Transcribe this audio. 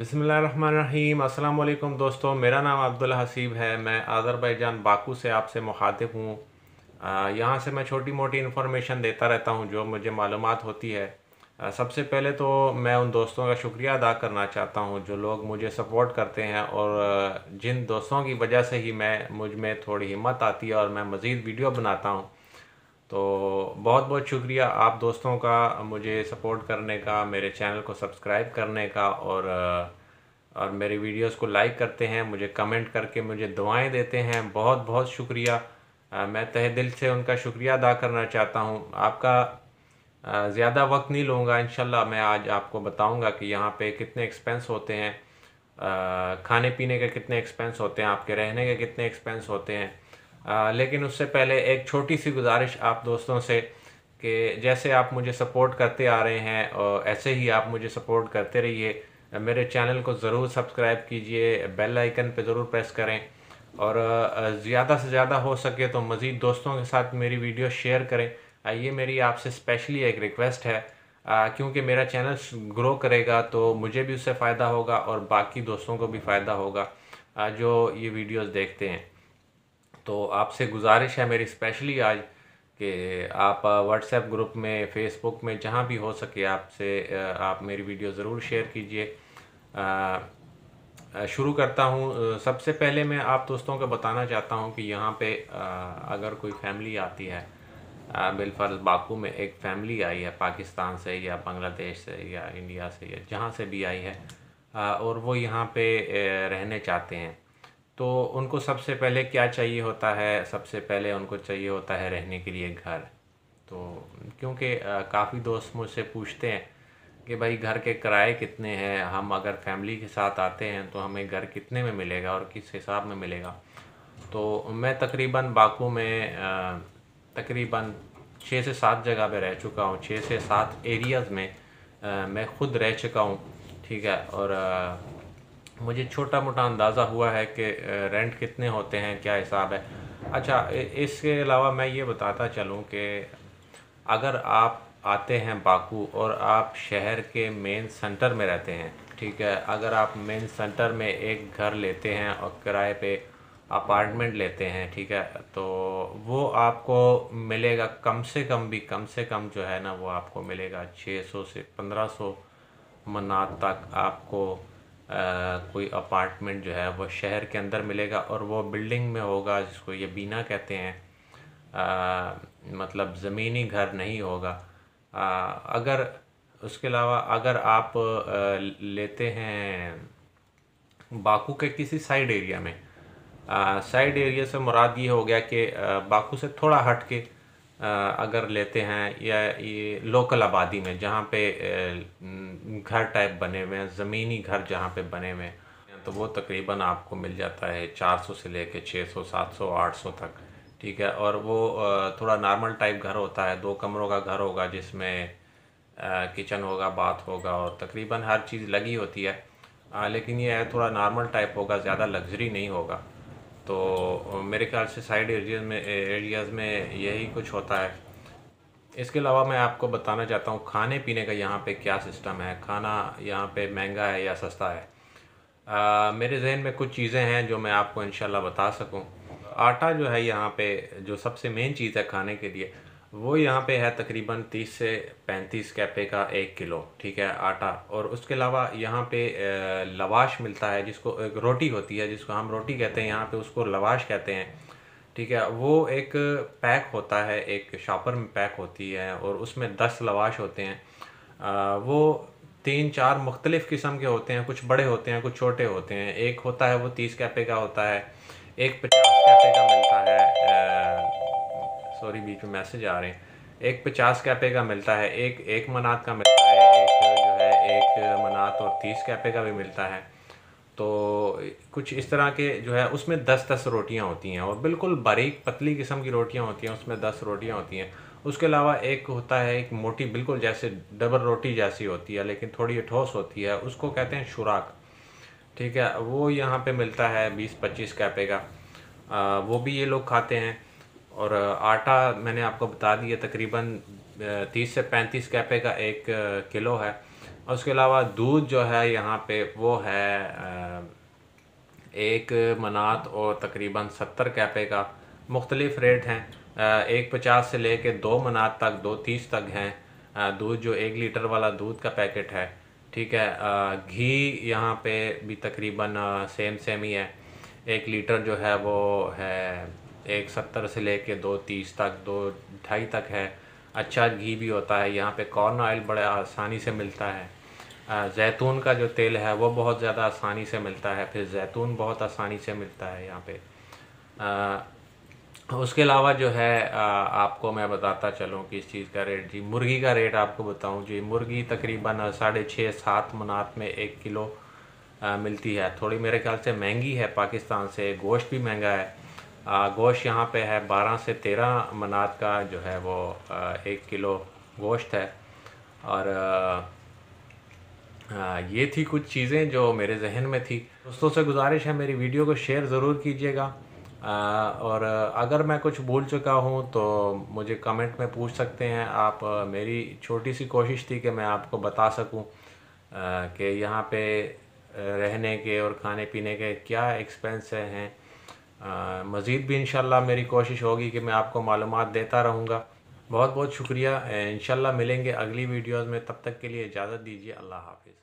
बसमीम अल्लाम दोस्तों मेरा नाम अब्दुल हसीब है मैं आज़रबैजान बाकू से आपसे मुखातिब हूँ यहाँ से मैं छोटी मोटी इन्फॉर्मेशन देता रहता हूँ जो मुझे मालूम होती है आ, सबसे पहले तो मैं उन दोस्तों का शुक्रिया अदा करना चाहता हूँ जो लोग मुझे सपोर्ट करते हैं और जिन दोस्तों की वजह से ही मैं मुझ में थोड़ी हिम्मत आती है और मैं मज़ीद वीडियो बनाता हूँ तो बहुत बहुत शुक्रिया आप दोस्तों का मुझे सपोर्ट करने का मेरे चैनल को सब्सक्राइब करने का और और मेरे वीडियोस को लाइक करते हैं मुझे कमेंट करके मुझे दुआएं देते हैं बहुत बहुत शुक्रिया मैं तहे दिल से उनका शुक्रिया अदा करना चाहता हूं आपका ज़्यादा वक्त नहीं लूँगा इन मैं आज आपको बताऊँगा कि यहाँ पर कितने एक्सपेंस होते हैं खाने पीने के कितने एक्सपेंस होते हैं आपके रहने के कितने एक्सपेंस होते हैं आ, लेकिन उससे पहले एक छोटी सी गुजारिश आप दोस्तों से कि जैसे आप मुझे सपोर्ट करते आ रहे हैं और ऐसे ही आप मुझे सपोर्ट करते रहिए मेरे चैनल को ज़रूर सब्सक्राइब कीजिए बेल आइकन पर ज़रूर प्रेस करें और ज़्यादा से ज़्यादा हो सके तो मज़ीद दोस्तों के साथ मेरी वीडियो शेयर करें ये मेरी आपसे स्पेशली एक रिक्वेस्ट है क्योंकि मेरा चैनल ग्रो करेगा तो मुझे भी उससे फ़ायदा होगा और बाकी दोस्तों को भी फ़ायदा होगा जो ये वीडियोस देखते हैं तो आपसे गुजारिश है मेरी स्पेशली आज कि आप व्हाट्सएप ग्रुप में फेसबुक में जहाँ भी हो सके आपसे आप मेरी वीडियो ज़रूर शेयर कीजिए शुरू करता हूँ सबसे पहले मैं आप दोस्तों को बताना चाहता हूँ कि यहाँ पे अगर कोई फैमिली आती है बिलफर्ज बाकू में एक फैमिली आई है पाकिस्तान से या बांग्लादेश से या इंडिया से या जहाँ से भी आई है और वो यहाँ पे रहने चाहते हैं तो उनको सबसे पहले क्या चाहिए होता है सबसे पहले उनको चाहिए होता है रहने के लिए घर तो क्योंकि काफ़ी दोस्त मुझसे पूछते हैं कि भाई घर के किराए कितने हैं हम अगर फैमिली के साथ आते हैं तो हमें घर कितने में मिलेगा और किस हिसाब में मिलेगा तो मैं तकरीबन बाकू में तकरीबन छः से सात जगह पे रह चुका हूँ छः से सात एरियाज़ में मैं ख़ुद रह चुका हूँ ठीक है और मुझे छोटा मोटा अंदाज़ा हुआ है कि रेंट कितने होते हैं क्या हिसाब है अच्छा इसके अलावा मैं ये बताता चलूँ कि अगर आप आते हैं बाकू और आप शहर के मेन सेंटर में रहते हैं ठीक है अगर आप मेन सेंटर में एक घर लेते हैं और किराए पे अपार्टमेंट लेते हैं ठीक है तो वो आपको मिलेगा कम से कम भी कम से कम जो है ना वो आपको मिलेगा 600 से 1500 मनात तक आपको कोई अपार्टमेंट जो है वो शहर के अंदर मिलेगा और वो बिल्डिंग में होगा जिसको ये बीना कहते हैं आ, मतलब ज़मीनी घर नहीं होगा आ, अगर उसके अलावा अगर आप लेते हैं बाकू के किसी साइड एरिया में साइड एरिया से मुराद ये हो गया कि बाकू से थोड़ा हट के अगर लेते हैं या ये लोकल आबादी में जहाँ पे घर टाइप बने हुए हैं ज़मीनी घर जहाँ पे बने हुए हैं तो वो तकरीबन आपको मिल जाता है 400 से लेके 600 700 800 तक ठीक है और वो थोड़ा नॉर्मल टाइप घर होता है दो कमरों का घर होगा जिसमें किचन होगा बाथ होगा और तकरीबन हर चीज़ लगी होती है लेकिन ये थोड़ा नॉर्मल टाइप होगा ज़्यादा लग्जरी नहीं होगा तो मेरे ख्याल से साइड एरियाज में एरियाज़ में यही कुछ होता है इसके अलावा मैं आपको बताना चाहता हूँ खाने पीने का यहाँ पे क्या सिस्टम है खाना यहाँ पे महंगा है या सस्ता है आ, मेरे जहन में कुछ चीज़ें हैं जो मैं आपको इन बता सकूँ आटा जो है यहाँ पे जो सबसे मेन चीज़ है खाने के लिए वो यहाँ पे है तकरीबन 30 से 35 कैपे का एक किलो ठीक है आटा और उसके अलावा यहाँ पे लवाश मिलता है जिसको एक रोटी होती है जिसको हम रोटी कहते हैं यहाँ पे उसको लवाश कहते हैं ठीक है वो एक पैक होता है एक शॉपर में पैक होती है और उसमें 10 लवाश होते हैं वो तीन चार मुख्तलिफ़ किस्म के होते हैं कुछ बड़े होते हैं कुछ छोटे होते हैं एक होता है वो तीस कैपे का होता है एक पचास कैपे का मिलता है सॉरी बीच में मैसेज आ रहे हैं एक पचास कैपे का मिलता है एक एक मनात का मिलता है एक जो है एक मनात और तीस कैपे का भी मिलता है तो कुछ इस तरह के जो है उसमें दस दस रोटियां होती हैं और बिल्कुल बारीक पतली किस्म की रोटियां होती हैं उसमें दस रोटियां होती हैं उसके अलावा एक होता है एक मोटी बिल्कुल जैसे डबल रोटी जैसी होती है लेकिन थोड़ी ठोस होती है उसको कहते हैं शुराक ठीक है वो यहाँ पे मिलता है बीस पच्चीस कैपे का आ, वो भी ये लोग खाते हैं और आटा मैंने आपको बता दिया तकरीबन तीस से पैंतीस कैपे का एक किलो है और उसके अलावा दूध जो है यहाँ पे वो है एक मनात और तकरीबन सत्तर कैपे का मुख्तलिफ रेट हैं एक पचास से ले कर दो मनात तक दो तीस तक हैं दूध जो एक लीटर वाला दूध का पैकेट है ठीक है घी यहाँ पे भी तकरीबन सेम सेम ही है एक लीटर जो है वो है एक सत्तर से ले कर दो तीस तक दो ढाई तक है अच्छा घी भी होता है यहाँ पे कॉर्न ऑयल बड़े आसानी से मिलता है जैतून का जो तेल है वो बहुत ज़्यादा आसानी से मिलता है फिर जैतून बहुत आसानी से मिलता है यहाँ पे उसके अलावा जो है आ, आपको मैं बताता चलूँ कि इस चीज़ का रेट जी मुर्गी का रेट आपको बताऊँ जी मुर्गी तकरीबन साढ़े छः सात मुनात में एक किलो आ, मिलती है थोड़ी मेरे ख्याल से महंगी है पाकिस्तान से गोश्त भी महंगा है गोश्त यहाँ पे है 12 से 13 मनात का जो है वो एक किलो गोश्त है और ये थी कुछ चीज़ें जो मेरे जहन में थी दोस्तों से गुजारिश है मेरी वीडियो को शेयर ज़रूर कीजिएगा और अगर मैं कुछ भूल चुका हूँ तो मुझे कमेंट में पूछ सकते हैं आप मेरी छोटी सी कोशिश थी कि मैं आपको बता सकूँ कि यहाँ पे रहने के और खाने पीने के क्या एक्सपेंस हैं मज़ीद भी इन मेरी कोशिश होगी कि मैं आपको मालूम देता रहूँगा बहुत बहुत शुक्रिया इन मिलेंगे अगली वीडियोज़ में तब तक के लिए इजाज़त दीजिए अल्लाह हाफिज़